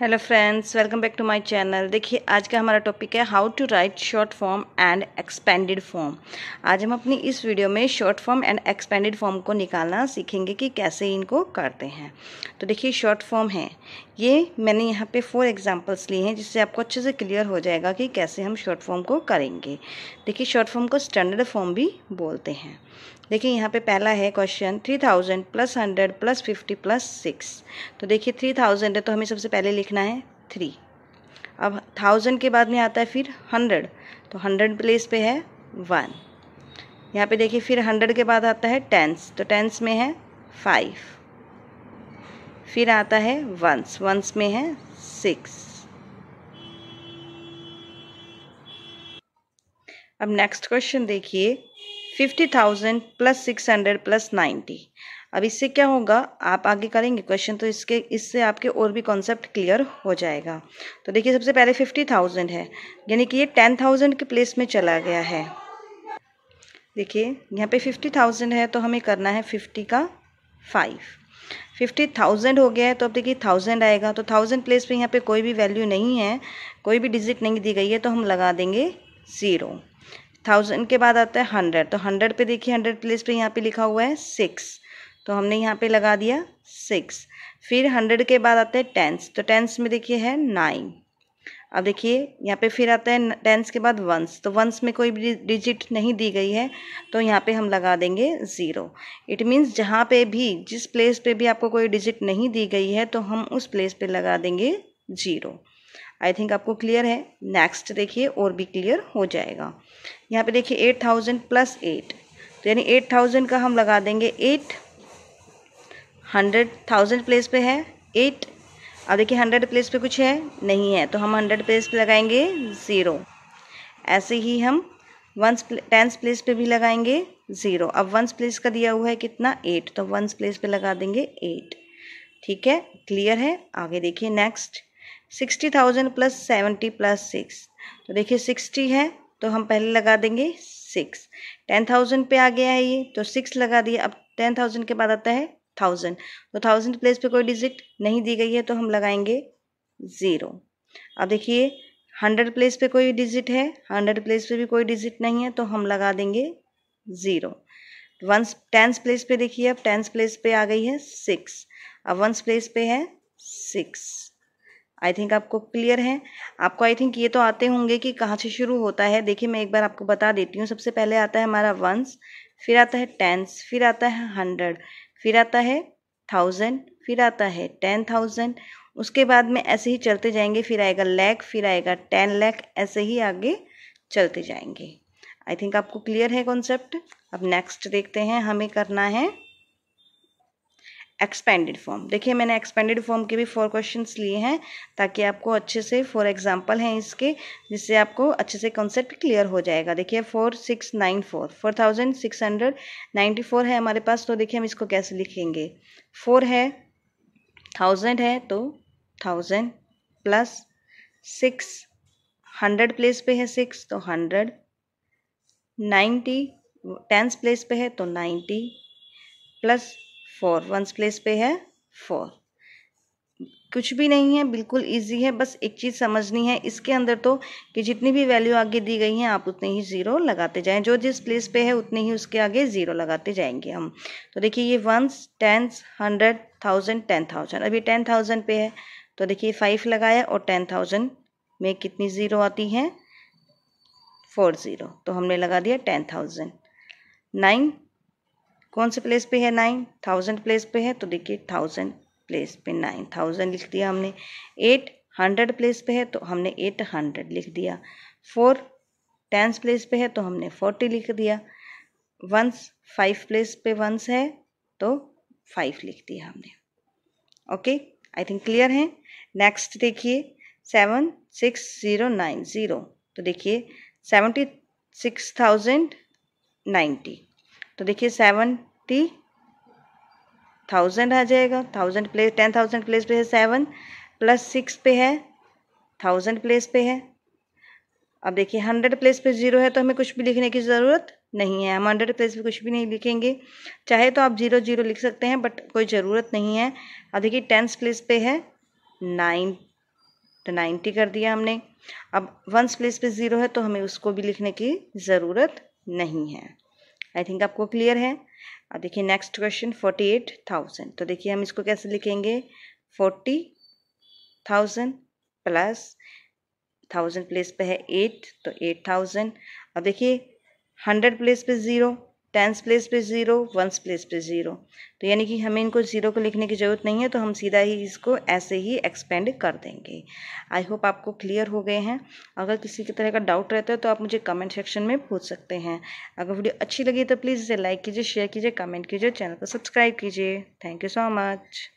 hello friends welcome back to my channel देखिए आज का हमारा टॉपिक है how to write short form and expanded form आज हम अपनी इस वीडियो में short form and expanded form को निकालना सीखेंगे कि कैसे इनको करते हैं तो देखिए शॉर्ट फॉर्म है ये मैंने यहाँ पे फोर एग्जांपल्स लिए हैं जिससे आपको अच्छे से क्लियर हो जाएगा कि कैसे हम शॉर्ट फॉर्म को करेंगे देखिए शॉर्ट फॉर्म को स्टैंडर्ड फॉर्म भी बोलते हैं देखिए यहाँ पे पहला है question three thousand plus hundred plus fifty plus six तो देखिए थ्री थाउजेंड है तो हमें सबसे पहले लिख लिखना है थ्री अब थाउजेंड के बाद में आता है फिर हंड्रेड तो हंड्रेड प्लेस पे है वन यहाँ पे देखिए फिर हंड्रेड के बाद आता है टेंस तो टेंस में है फाइव फिर आता है वंस वंस में है सिक्स अब नेक्स्ट क्वेश्चन देखिए fifty thousand plus six hundred plus ninety अब इससे क्या होगा आप आगे करेंगे क्वेश्चन तो इसके इससे आपके और भी कॉन्सेप्ट क्लियर हो जाएगा तो देखिए सबसे पहले फिफ्टी थाउजेंड है यानी कि ये टेन थाउजेंड के प्लेस में चला गया है देखिए यहाँ पे फिफ्टी थाउजेंड है तो हमें करना है फिफ्टी का फाइव फिफ्टी थाउजेंड हो गया है तो अब देखिए थाउजेंड आएगा तो थाउजेंड प्लेस पर यहाँ पर कोई भी वैल्यू नहीं है कोई भी डिजिट नहीं दी गई है तो हम लगा देंगे ज़ीरो थाउजेंड के बाद आता है हंड्रेड तो हंड्रेड पे देखिए हंड्रेड प्लेस पे यहाँ पे लिखा हुआ है सिक्स तो हमने यहाँ पे लगा दिया सिक्स फिर हंड्रेड के बाद आते हैं टेंस तो टेंस में देखिए है नाइन अब देखिए यहाँ पे फिर आता है टेंस के बाद वंस तो वंस में कोई भी डिजिट नहीं दी गई है तो यहाँ पे हम लगा देंगे ज़ीरो इट मीन्स जहाँ पे भी जिस प्लेस पे भी आपको कोई डिजिट नहीं दी गई है तो हम उस प्लेस पे लगा देंगे ज़ीरो आई थिंक आपको क्लियर है नेक्स्ट देखिए और भी क्लियर हो जाएगा यहाँ पे देखिए एट थाउजेंड प्लस एट तो यानी एट थाउजेंड का हम लगा देंगे एट हंड्रेड थाउजेंड प्लेस पे है एट अब देखिए हंड्रेड प्लेस पे कुछ है नहीं है तो हम हंड्रेड प्लेस पे लगाएंगे ज़ीरो ऐसे ही हम वंस टेंस प्लेस पे भी लगाएंगे ज़ीरो अब वंस प्लेस का दिया हुआ है कितना एट तो वंस प्लेस पे लगा देंगे एट ठीक है क्लियर है आगे देखिए next sixty thousand plus seventy plus six तो देखिए सिक्सटी है तो हम पहले लगा देंगे सिक्स टेन थाउजेंड पर आ गया है ये तो सिक्स लगा दिया अब टेन थाउजेंड के बाद आता है थाउजेंड तो थाउजेंड प्लेस पे कोई डिजिट नहीं दी गई है तो हम लगाएंगे ज़ीरो अब देखिए हंड्रेड प्लेस पे कोई डिजिट है हंड्रेड प्लेस पे भी कोई डिजिट नहीं है तो हम लगा देंगे ज़ीरो वंस टेंस प्लेस पे देखिए अब टेंस प्लेस पे आ गई है सिक्स अब वंस प्लेस पे है सिक्स आई थिंक आपको क्लियर है आपको आई थिंक ये तो आते होंगे कि कहाँ से शुरू होता है देखिए मैं एक बार आपको बता देती हूँ सबसे पहले आता है हमारा वंस फिर आता है टेंस फिर आता है हंड्रेड फिर आता है थाउजेंड फिर आता है टेन थाउजेंड उसके बाद में ऐसे ही चलते जाएंगे फिर आएगा लैख फिर आएगा टेन लैख ऐसे ही आगे चलते जाएंगे आई थिंक आपको क्लियर है कॉन्सेप्ट अब नेक्स्ट देखते हैं हमें करना है एक्सपेंडेड फॉर्म देखिए मैंने एक्सपेंडेड फॉर्म के भी फोर क्वेश्चन लिए हैं ताकि आपको अच्छे से फॉर एग्जाम्पल हैं इसके जिससे आपको अच्छे से कॉन्सेप्ट क्लियर हो जाएगा देखिए four six nine four four thousand six hundred ninety four है हमारे पास तो देखिए हम इसको कैसे लिखेंगे फोर है थाउजेंड है तो thousand plus six hundred place पे है सिक्स तो हंड्रेड नाइन्टी टेंस प्लेस पे है तो ninety plus four ones place पे है फोर कुछ भी नहीं है बिल्कुल इजी है बस एक चीज़ समझनी है इसके अंदर तो कि जितनी भी वैल्यू आगे दी गई है आप उतने ही ज़ीरो लगाते जाएं जो जिस प्लेस पे है उतने ही उसके आगे ज़ीरो लगाते जाएंगे हम तो देखिए ये ones tens hundred thousand ten thousand अभी टेन थाउजेंड पे है तो देखिए फाइव लगाया और टेन थाउजेंड में कितनी ज़ीरो आती हैं फोर ज़ीरो तो हमने लगा दिया टेन थाउजेंड नाइन कौन से प्लेस पे है नाइन थाउजेंड प्लेस पे है तो देखिए थाउजेंड प्लेस पे नाइन थाउजेंड लिख दिया हमने एट हंड्रेड प्लेस पे है तो हमने एट हंड्रेड लिख दिया फोर टेंस प्लेस पे है तो हमने फोर्टी लिख दिया वंस फाइव प्लेस पे वंस है तो फाइव लिख दिया हमने ओके आई थिंक क्लियर है नेक्स्ट देखिए seven six zero nine zero तो देखिए सेवेंटी सिक्स थाउजेंड नाइन्टी तो देखिए सेवेंटी थाउजेंड आ जाएगा thousand place ten thousand place पे है सेवन प्लस सिक्स पे है थाउजेंड प्लेस पे है अब देखिए हंड्रेड प्लेस पे ज़ीरो है तो हमें कुछ भी लिखने की ज़रूरत नहीं है हम हंड्रेड प्लेस पे कुछ भी नहीं लिखेंगे चाहे तो आप जीरो जीरो लिख सकते हैं बट कोई ज़रूरत नहीं है अब देखिए टेंथ प्लेस पे है नाइन तो नाइन्टी कर दिया हमने अब वंस प्लेस पे ज़ीरो है तो हमें उसको भी लिखने की ज़रूरत नहीं है आई थिंक आपको क्लियर है अब देखिए next question forty eight thousand तो देखिए हम इसको कैसे लिखेंगे forty thousand plus thousand place पे है एट तो एट थाउजेंड अब देखिए हंड्रेड प्लेस पे ज़ीरो टेंस प्लेस पे ज़ीरो वंस प्लेस पे ज़ीरो तो यानी कि हमें इनको ज़ीरो को लिखने की ज़रूरत नहीं है तो हम सीधा ही इसको ऐसे ही एक्सपेंड कर देंगे आई होप आपको क्लियर हो गए हैं अगर किसी की तरह का डाउट रहता है तो आप मुझे कमेंट सेक्शन में पूछ सकते हैं अगर वीडियो अच्छी लगी तो प्लीज़ इसे लाइक कीजिए शेयर कीजिए कमेंट कीजिए चैनल को सब्सक्राइब कीजिए थैंक यू सो मच